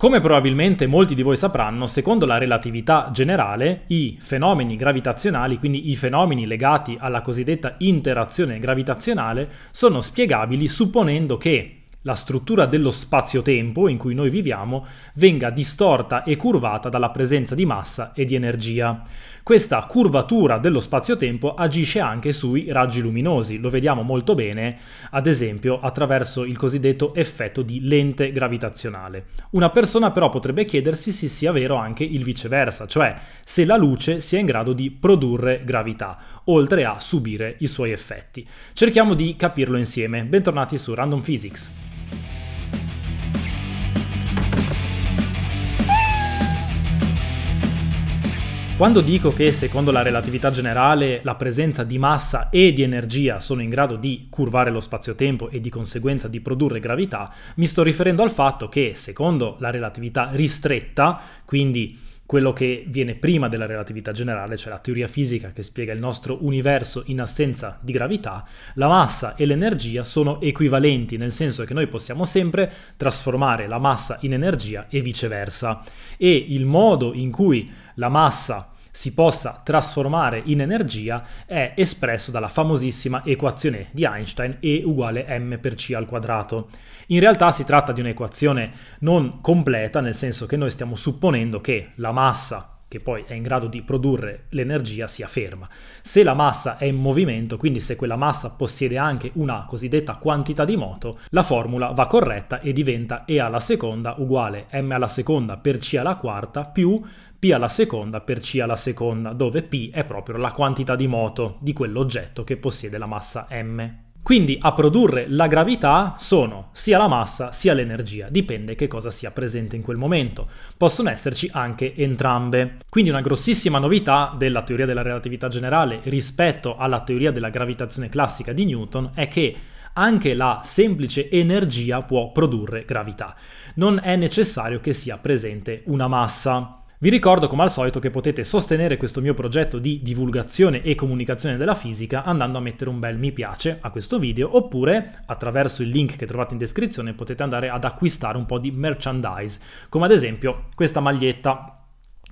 Come probabilmente molti di voi sapranno, secondo la relatività generale, i fenomeni gravitazionali, quindi i fenomeni legati alla cosiddetta interazione gravitazionale, sono spiegabili supponendo che la struttura dello spazio-tempo in cui noi viviamo venga distorta e curvata dalla presenza di massa e di energia. Questa curvatura dello spazio-tempo agisce anche sui raggi luminosi, lo vediamo molto bene ad esempio attraverso il cosiddetto effetto di lente gravitazionale. Una persona però potrebbe chiedersi se sia vero anche il viceversa, cioè se la luce sia in grado di produrre gravità, oltre a subire i suoi effetti. Cerchiamo di capirlo insieme. Bentornati su Random Physics. Quando dico che secondo la relatività generale la presenza di massa e di energia sono in grado di curvare lo spazio-tempo e di conseguenza di produrre gravità, mi sto riferendo al fatto che secondo la relatività ristretta, quindi quello che viene prima della relatività generale, cioè la teoria fisica che spiega il nostro universo in assenza di gravità, la massa e l'energia sono equivalenti, nel senso che noi possiamo sempre trasformare la massa in energia e viceversa. E il modo in cui la massa si possa trasformare in energia è espresso dalla famosissima equazione di Einstein E uguale m per c al quadrato. In realtà si tratta di un'equazione non completa, nel senso che noi stiamo supponendo che la massa che poi è in grado di produrre l'energia sia ferma. Se la massa è in movimento, quindi se quella massa possiede anche una cosiddetta quantità di moto, la formula va corretta e diventa E alla seconda uguale m alla seconda per c alla quarta più p alla seconda per c alla seconda, dove p è proprio la quantità di moto di quell'oggetto che possiede la massa m. Quindi a produrre la gravità sono sia la massa sia l'energia, dipende che cosa sia presente in quel momento. Possono esserci anche entrambe. Quindi una grossissima novità della teoria della relatività generale rispetto alla teoria della gravitazione classica di Newton è che anche la semplice energia può produrre gravità. Non è necessario che sia presente una massa. Vi ricordo come al solito che potete sostenere questo mio progetto di divulgazione e comunicazione della fisica andando a mettere un bel mi piace a questo video oppure attraverso il link che trovate in descrizione potete andare ad acquistare un po' di merchandise come ad esempio questa maglietta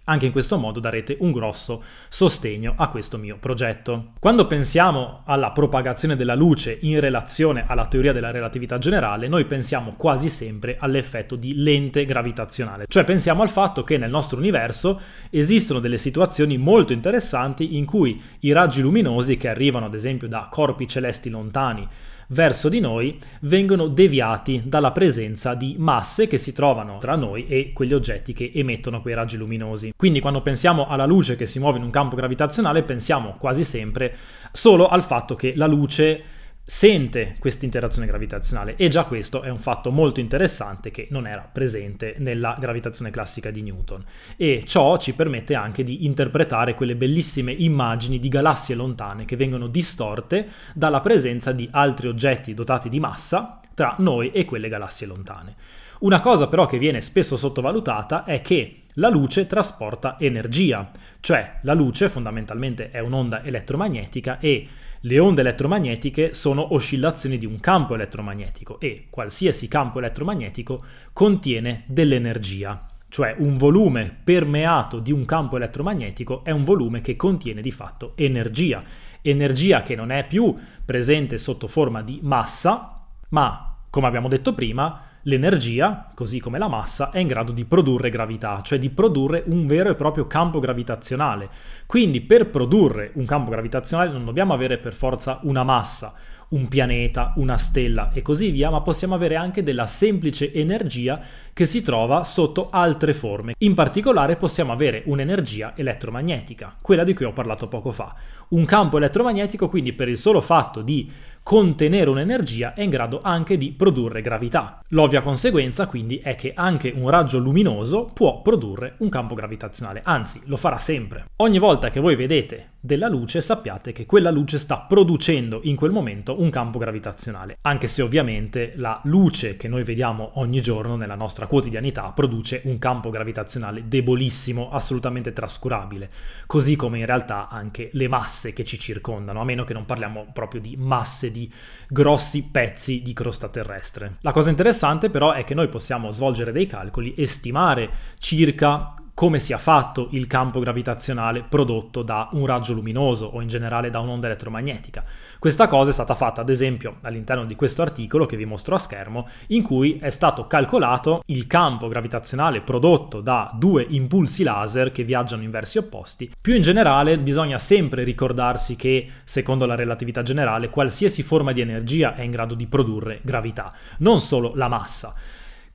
anche in questo modo darete un grosso sostegno a questo mio progetto. Quando pensiamo alla propagazione della luce in relazione alla teoria della relatività generale, noi pensiamo quasi sempre all'effetto di lente gravitazionale, cioè pensiamo al fatto che nel nostro universo esistono delle situazioni molto interessanti in cui i raggi luminosi che arrivano ad esempio da corpi celesti lontani verso di noi vengono deviati dalla presenza di masse che si trovano tra noi e quegli oggetti che emettono quei raggi luminosi. Quindi quando pensiamo alla luce che si muove in un campo gravitazionale pensiamo quasi sempre solo al fatto che la luce sente questa interazione gravitazionale e già questo è un fatto molto interessante che non era presente nella gravitazione classica di Newton e ciò ci permette anche di interpretare quelle bellissime immagini di galassie lontane che vengono distorte dalla presenza di altri oggetti dotati di massa tra noi e quelle galassie lontane. Una cosa però che viene spesso sottovalutata è che la luce trasporta energia, cioè la luce fondamentalmente è un'onda elettromagnetica e le onde elettromagnetiche sono oscillazioni di un campo elettromagnetico e qualsiasi campo elettromagnetico contiene dell'energia, cioè un volume permeato di un campo elettromagnetico è un volume che contiene di fatto energia, energia che non è più presente sotto forma di massa, ma come abbiamo detto prima, L'energia, così come la massa, è in grado di produrre gravità, cioè di produrre un vero e proprio campo gravitazionale. Quindi per produrre un campo gravitazionale non dobbiamo avere per forza una massa, un pianeta, una stella e così via, ma possiamo avere anche della semplice energia che si trova sotto altre forme. In particolare possiamo avere un'energia elettromagnetica, quella di cui ho parlato poco fa. Un campo elettromagnetico quindi per il solo fatto di contenere un'energia è in grado anche di produrre gravità. L'ovvia conseguenza quindi è che anche un raggio luminoso può produrre un campo gravitazionale, anzi lo farà sempre. Ogni volta che voi vedete della luce sappiate che quella luce sta producendo in quel momento un campo gravitazionale, anche se ovviamente la luce che noi vediamo ogni giorno nella nostra quotidianità produce un campo gravitazionale debolissimo, assolutamente trascurabile, così come in realtà anche le masse che ci circondano, a meno che non parliamo proprio di masse di di grossi pezzi di crosta terrestre. La cosa interessante però è che noi possiamo svolgere dei calcoli e stimare circa come sia fatto il campo gravitazionale prodotto da un raggio luminoso o in generale da un'onda elettromagnetica. Questa cosa è stata fatta ad esempio all'interno di questo articolo che vi mostro a schermo in cui è stato calcolato il campo gravitazionale prodotto da due impulsi laser che viaggiano in versi opposti. Più in generale bisogna sempre ricordarsi che secondo la relatività generale qualsiasi forma di energia è in grado di produrre gravità, non solo la massa.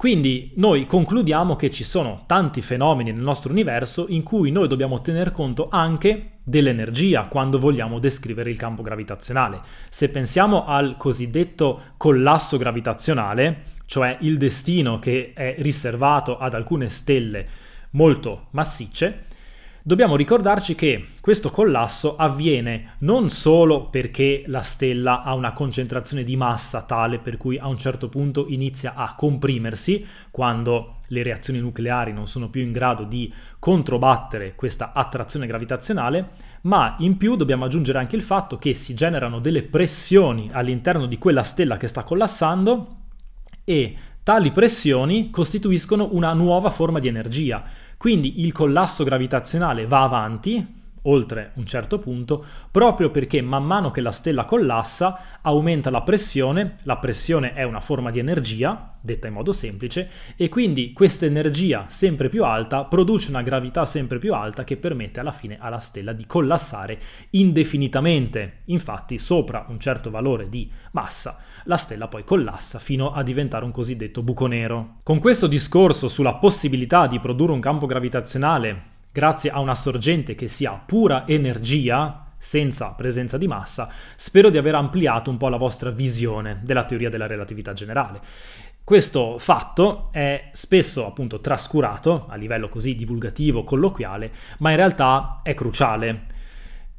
Quindi noi concludiamo che ci sono tanti fenomeni nel nostro universo in cui noi dobbiamo tener conto anche dell'energia quando vogliamo descrivere il campo gravitazionale. Se pensiamo al cosiddetto collasso gravitazionale, cioè il destino che è riservato ad alcune stelle molto massicce, Dobbiamo ricordarci che questo collasso avviene non solo perché la stella ha una concentrazione di massa tale per cui a un certo punto inizia a comprimersi, quando le reazioni nucleari non sono più in grado di controbattere questa attrazione gravitazionale, ma in più dobbiamo aggiungere anche il fatto che si generano delle pressioni all'interno di quella stella che sta collassando e Tali pressioni costituiscono una nuova forma di energia, quindi il collasso gravitazionale va avanti, oltre un certo punto, proprio perché man mano che la stella collassa aumenta la pressione, la pressione è una forma di energia, detta in modo semplice, e quindi questa energia sempre più alta produce una gravità sempre più alta che permette alla fine alla stella di collassare indefinitamente. Infatti sopra un certo valore di massa la stella poi collassa fino a diventare un cosiddetto buco nero. Con questo discorso sulla possibilità di produrre un campo gravitazionale grazie a una sorgente che sia pura energia, senza presenza di massa, spero di aver ampliato un po' la vostra visione della teoria della relatività generale. Questo fatto è spesso appunto trascurato a livello così divulgativo, colloquiale, ma in realtà è cruciale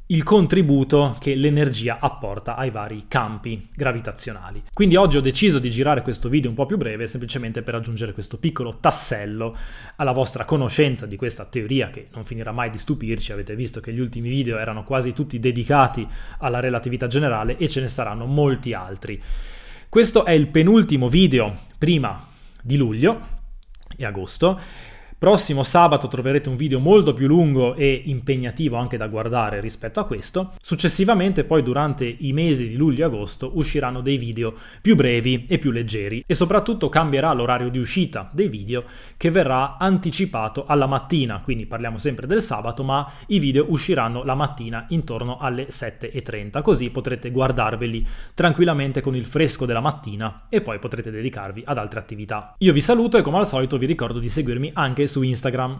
il contributo che l'energia apporta ai vari campi gravitazionali. Quindi oggi ho deciso di girare questo video un po' più breve semplicemente per aggiungere questo piccolo tassello alla vostra conoscenza di questa teoria che non finirà mai di stupirci, avete visto che gli ultimi video erano quasi tutti dedicati alla relatività generale e ce ne saranno molti altri. Questo è il penultimo video prima di luglio e agosto Prossimo sabato troverete un video molto più lungo e impegnativo anche da guardare rispetto a questo. Successivamente poi durante i mesi di luglio e agosto usciranno dei video più brevi e più leggeri e soprattutto cambierà l'orario di uscita dei video che verrà anticipato alla mattina, quindi parliamo sempre del sabato, ma i video usciranno la mattina intorno alle 7.30, così potrete guardarveli tranquillamente con il fresco della mattina e poi potrete dedicarvi ad altre attività. Io vi saluto e come al solito vi ricordo di seguirmi anche su o Instagram.